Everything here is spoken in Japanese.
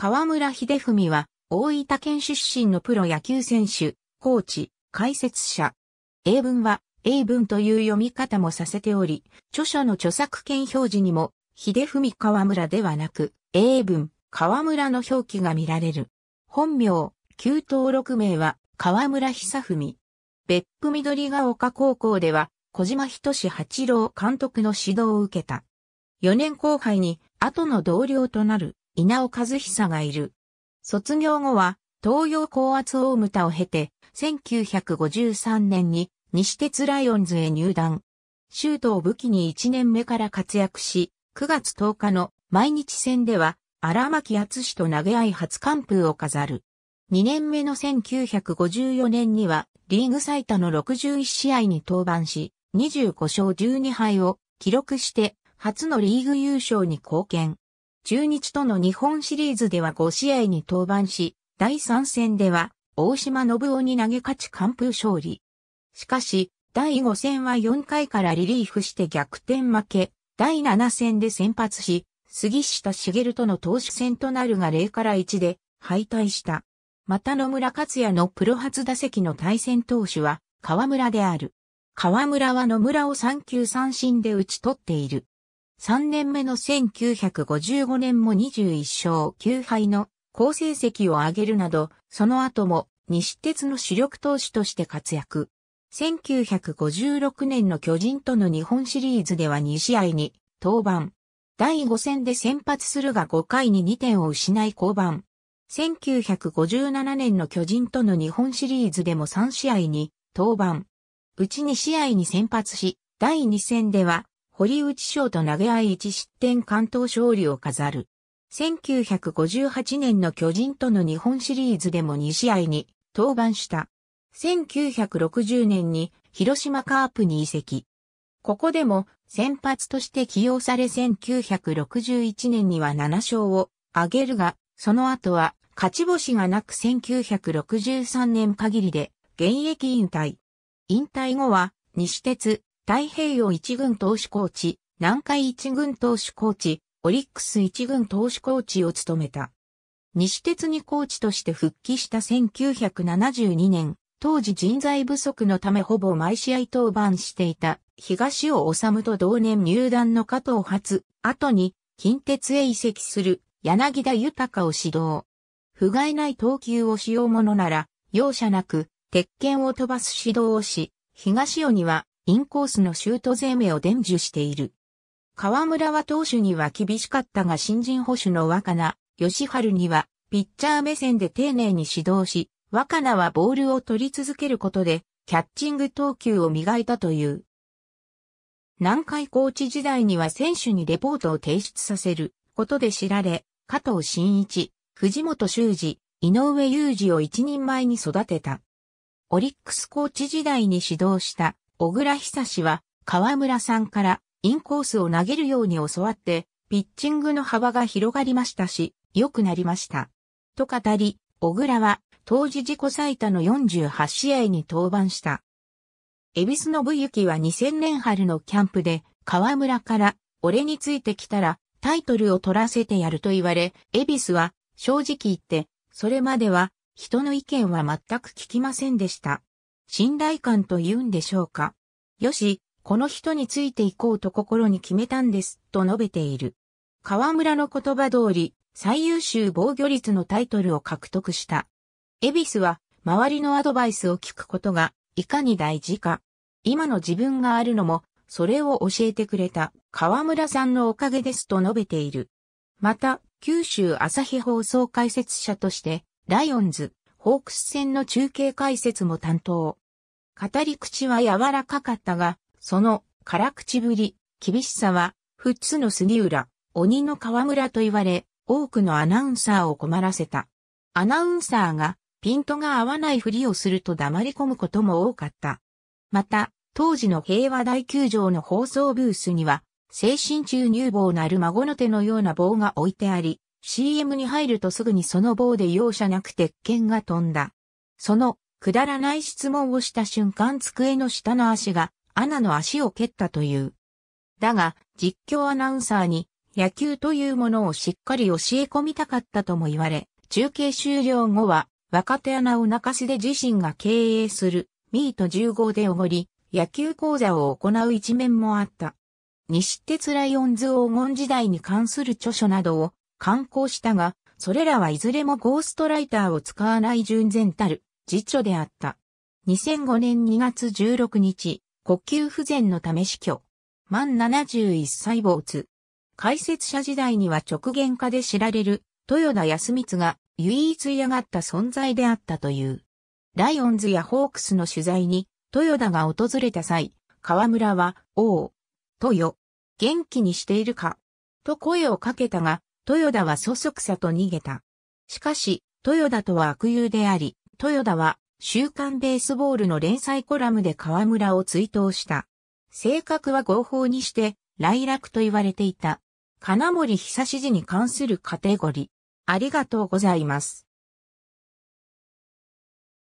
河村秀文は、大分県出身のプロ野球選手、コーチ、解説者。英文は、英文という読み方もさせており、著書の著作権表示にも、秀文河村ではなく、英文、河村の表記が見られる。本名、旧登録名は、河村久文。別府緑ヶ丘高校では、小島仁八郎監督の指導を受けた。4年後輩に、後の同僚となる。稲尾和久がいる。卒業後は、東洋高圧大牟田を経て、1953年に西鉄ライオンズへ入団。シュートを武器に1年目から活躍し、9月10日の毎日戦では、荒厚敦と投げ合い初完封を飾る。2年目の1954年には、リーグ最多の61試合に登板し、25勝12敗を記録して、初のリーグ優勝に貢献。中日との日本シリーズでは5試合に登板し、第3戦では大島信夫に投げ勝ち完封勝利。しかし、第5戦は4回からリリーフして逆転負け、第7戦で先発し、杉下茂との投手戦となるが0から1で敗退した。また野村克也のプロ初打席の対戦投手は河村である。河村は野村を3球三振で打ち取っている。3年目の1955年も21勝9敗の好成績を上げるなど、その後も西鉄の主力投手として活躍。1956年の巨人との日本シリーズでは2試合に登板。第5戦で先発するが5回に2点を失い降板。1957年の巨人との日本シリーズでも3試合に登板。うち2試合に先発し、第2戦では堀内翔と投げ合い1失点関東勝利を飾る。1958年の巨人との日本シリーズでも2試合に登板した。1960年に広島カープに移籍。ここでも先発として起用され1961年には7勝を挙げるが、その後は勝ち星がなく1963年限りで現役引退。引退後は西鉄、太平洋一軍投手コーチ、南海一軍投手コーチ、オリックス一軍投手コーチを務めた。西鉄にコーチとして復帰した1972年、当時人材不足のためほぼ毎試合登板していた東尾治と同年入団の加藤初、後に近鉄へ移籍する柳田豊を指導。不甲斐ない投球をしようものなら、容赦なく、鉄拳を飛ばす指導をし、東尾にはインコースのシュート勢目を伝授している。河村は投手には厳しかったが新人捕手の若菜、吉春には、ピッチャー目線で丁寧に指導し、若菜はボールを取り続けることで、キャッチング投球を磨いたという。南海コーチ時代には選手にレポートを提出させることで知られ、加藤慎一、藤本修二、井上裕二を一人前に育てた。オリックスコーチ時代に指導した小倉久志は、河村さんからインコースを投げるように教わって、ピッチングの幅が広がりましたし、良くなりました。と語り、小倉は、当時自己最多の48試合に登板した。恵比寿ユキは2000年春のキャンプで、河村から、俺についてきたら、タイトルを取らせてやると言われ、恵比寿は、正直言って、それまでは、人の意見は全く聞きませんでした。信頼感と言うんでしょうか。よし、この人についていこうと心に決めたんです、と述べている。河村の言葉通り、最優秀防御率のタイトルを獲得した。エビスは、周りのアドバイスを聞くことが、いかに大事か。今の自分があるのも、それを教えてくれた、河村さんのおかげですと述べている。また、九州朝日放送解説者として、ライオンズ、ホークス戦の中継解説も担当。語り口は柔らかかったが、その辛口ぶり、厳しさは、富津の杉浦、鬼の河村と言われ、多くのアナウンサーを困らせた。アナウンサーがピントが合わないふりをすると黙り込むことも多かった。また、当時の平和大球場の放送ブースには、精神中乳房なる孫の手のような棒が置いてあり、CM に入るとすぐにその棒で容赦なく鉄拳が飛んだ。その、くだらない質問をした瞬間机の下の足が、アナの足を蹴ったという。だが、実況アナウンサーに、野球というものをしっかり教え込みたかったとも言われ、中継終了後は、若手アナを泣かしで自身が経営する、ミート15でおごり、野球講座を行う一面もあった。西鉄ライオンズ黄金時代に関する著書などを刊行したが、それらはいずれもゴーストライターを使わない純然たる辞書であった。2005年2月16日、呼吸不全のため死去。満71歳没。解説者時代には直言家で知られる豊田康光が唯一嫌がった存在であったという。ライオンズやホークスの取材に豊田が訪れた際、河村は、おう、とよ、元気にしているか、と声をかけたが、豊田はそそくさと逃げた。しかし、豊田とは悪友であり、豊田は、週刊ベースボールの連載コラムで河村を追悼した。性格は合法にして、来楽と言われていた。金森久志に関するカテゴリー。ありがとうございます。